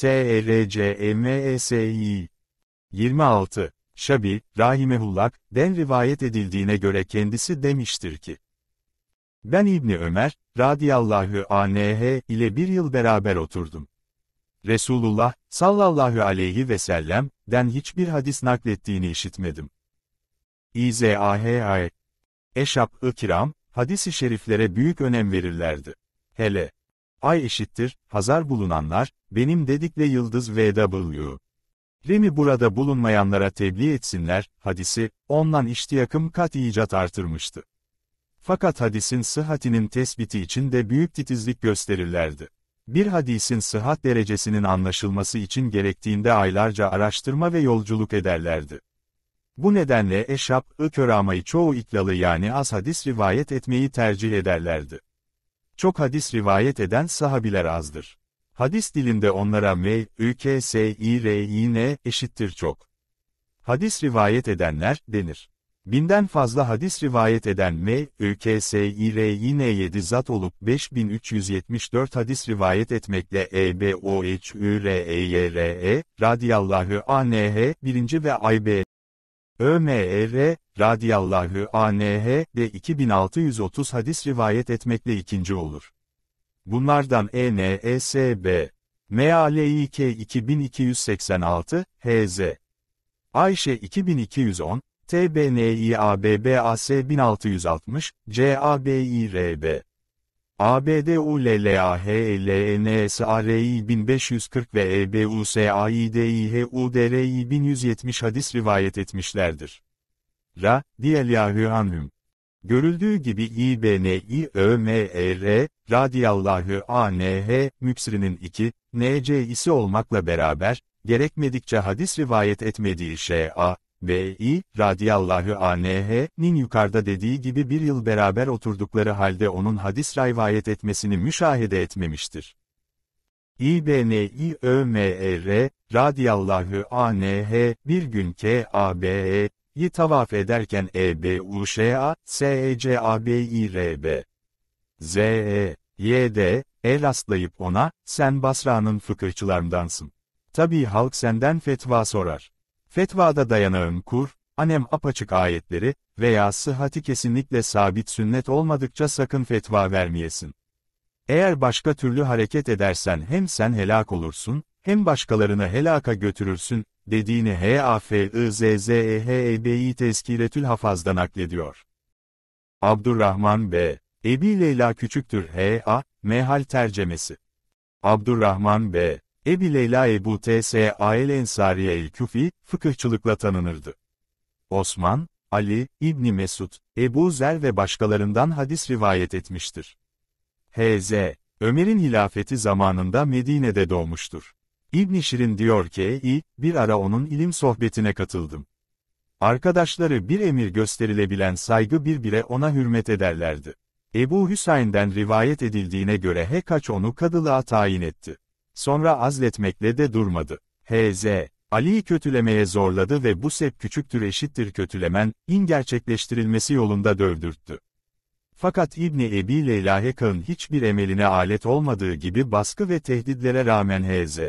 TRCMESİ e 26. Şabi, Rahimehullak, den rivayet edildiğine göre kendisi demiştir ki, Ben İbni Ömer, radiyallahu anh ile bir yıl beraber oturdum. Resulullah, sallallahu aleyhi ve sellem, den hiçbir hadis naklettiğini işitmedim. İzahahay Eşap-ı kiram, hadis-i şeriflere büyük önem verirlerdi. Hele, Ay eşittir, Hazar bulunanlar, benim dedikle yıldız VW. Remi burada bulunmayanlara tebliğ etsinler, hadisi, ondan iştiyakım kat icat artırmıştı. Fakat hadisin sıhhatinin tespiti için de büyük titizlik gösterirlerdi. Bir hadisin sıhhat derecesinin anlaşılması için gerektiğinde aylarca araştırma ve yolculuk ederlerdi. Bu nedenle eşap-ı köramayı çoğu iklalı yani az hadis rivayet etmeyi tercih ederlerdi çok hadis rivayet eden sahabiler azdır. Hadis dilinde onlara m, K, s, i, r, i, n eşittir çok. Hadis rivayet edenler denir. Binden fazla hadis rivayet eden M, K, s, i, r, i, n 7 zat olup 5374 hadis rivayet etmekle E, B, O, H, Ü, R, E, Y, R, E, radiyallahu anh, birinci ve I, B, ÖMEV, radiyallahu anh de 2630 hadis rivayet etmekle ikinci olur. Bunlardan ENESB, MALİK 2286, HZ, Ayşe 2210, TBNİABBAS 1660, CABİRB. ABD ULLAHLNSRI e 1540 ve EBUSAIDİHUDRİ 1170 hadis rivayet etmişlerdir. Ra, diyelâhü anhüm. Görüldüğü gibi İBNİ ÖMER, radiyallahu ANH, müksrinin 2, NC'si olmakla beraber, gerekmedikçe hadis rivayet etmediği şa, V.i. radiyallahu anh'nin yukarıda dediği gibi bir yıl beraber oturdukları halde onun hadis rivayet etmesini müşahede etmemiştir. İbn-i Ömer, radiyallahu anh, bir gün K.A.B.'yi tavaf ederken E.B.U.Ş.A. S.E.C.A.B.İ.R.B. Z.E. Y.D. E rastlayıp ona, sen Basra'nın fıkıhçılarındansın. Tabii halk senden fetva sorar. Fetvada dayanağın kur, anem apaçık ayetleri veya sıhhati kesinlikle sabit sünnet olmadıkça sakın fetva vermeyesin. Eğer başka türlü hareket edersen hem sen helak olursun, hem başkalarını helaka götürürsün, dediğini H H A F I Z Z E E B i tezkiretül hafazdan naklediyor. Abdurrahman B. Ebi Leyla Küçüktür H.A. Mehal Tercemesi Abdurrahman B. Ebi Leyla Ebu T.S.A. el-Ensariye el-Küfi, fıkıhçılıkla tanınırdı. Osman, Ali, İbni Mesud, Ebu Zer ve başkalarından hadis rivayet etmiştir. H.Z. Ömer'in hilafeti zamanında Medine'de doğmuştur. İbn Şirin diyor ki, bir ara onun ilim sohbetine katıldım. Arkadaşları bir emir gösterilebilen saygı bir ona hürmet ederlerdi. Ebu Hüseyin'den rivayet edildiğine göre Hekaç onu kadılığa tayin etti. Sonra azletmekle de durmadı. H.Z. Ali'yi kötülemeye zorladı ve bu sep küçüktür eşittir kötülemen, in gerçekleştirilmesi yolunda dövdürttü. Fakat İbni Ebi Leyla Heka'nın hiçbir emeline alet olmadığı gibi baskı ve tehditlere rağmen H.Z.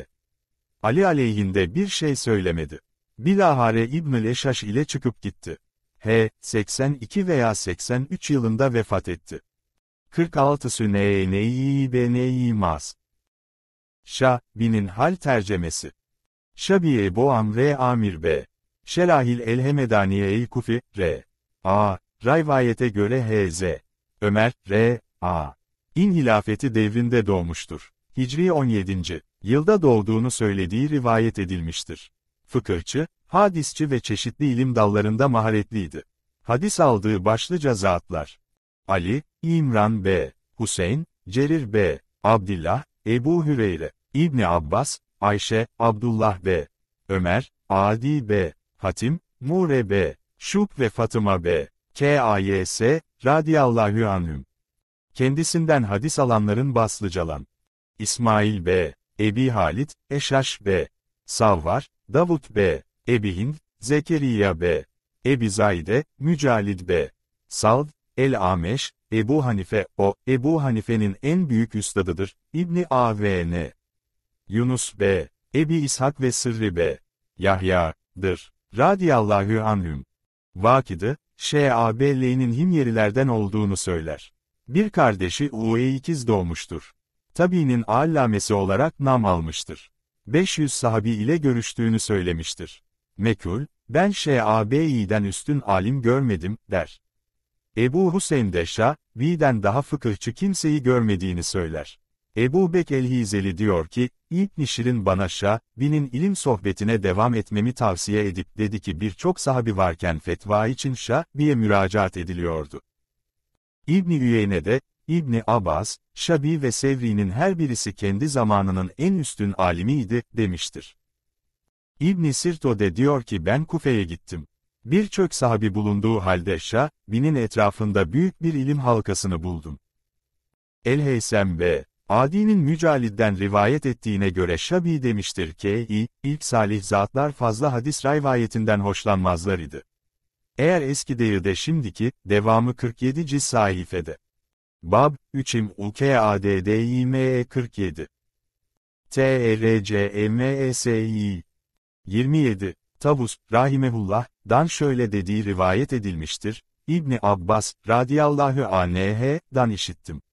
Ali aleyhinde bir şey söylemedi. Bilahare İbnül Eşaş ile çıkıp gitti. H. 82 veya 83 yılında vefat etti. 46 Süneyneyi Beneyi Mas Şabi'nin hal tercemesi. Şabiye Boam R. Amir B. Şelahil Elhemedaniye El Kufi, R. A. Rivayete göre H.Z. Ömer, R. A. İn hilafeti devrinde doğmuştur. Hicri 17. yılda doğduğunu söylediği rivayet edilmiştir. Fıkıhçı, hadisçi ve çeşitli ilim dallarında maharetliydi. Hadis aldığı başlıca zatlar. Ali, İmran B. Hüseyin, Cerir B. Abdillah, Ebu Hüreyre, İbni Abbas, Ayşe, Abdullah B. Ömer, Adi B. Hatim, Mure B. Şuk ve Fatıma B. K.A.Y.S. radiyallahu anhüm. Kendisinden hadis alanların Baslıcalan. İsmail B. Ebi Halit, Eşaş B. Savvar, Davut B. Ebi Hind, Zekeriya B. Ebi Zayde, Mücalid B. Sald, El Ameş, Ebu Hanife, o, Ebu Hanife'nin en büyük üstadıdır, İbni A.V.N. Yunus B. Ebi İshak ve Sırrı B. Yahya'dır. Radiyallahu anhüm. Vakidi, Şe'abelle'nin Himyerilerden olduğunu söyler. Bir kardeşi U'e ikiz doğmuştur. Tabi'nin allamesi olarak nam almıştır. 500 sahabi ile görüştüğünü söylemiştir. Mekul, ben Şe'abe'den üstün alim görmedim, der. Ebu Hüseyin de Şa'vi'den daha fıkıhçı kimseyi görmediğini söyler. Ebu Bek el-Hizeli diyor ki, ilk Nişir'in bana binin ilim sohbetine devam etmemi tavsiye edip dedi ki birçok sahabi varken fetva için Şa'vi'ye müracaat ediliyordu. İbni Üyeyne de, İbni Abbas, Şabi ve Sevri'nin her birisi kendi zamanının en üstün alimiydi, demiştir. İbni Sirto de diyor ki ben Kufe'ye gittim. Birçok sahabi bulunduğu halde Şah binin etrafında büyük bir ilim halkasını buldum. El-Heysem ve Adi'nin Mücalid'den rivayet ettiğine göre Şabi demiştir ki, ilk salih zatlar fazla hadis rivayetinden hoşlanmazlar idi. Eğer eski devirde şimdiki, devamı 47. ciz sahifede. Bab, 3'im UKADDİME 47. TRCMESİ 27. Tavus, Rahimehullah, dan şöyle dediği rivayet edilmiştir, İbni Abbas, radiyallahu dan işittim.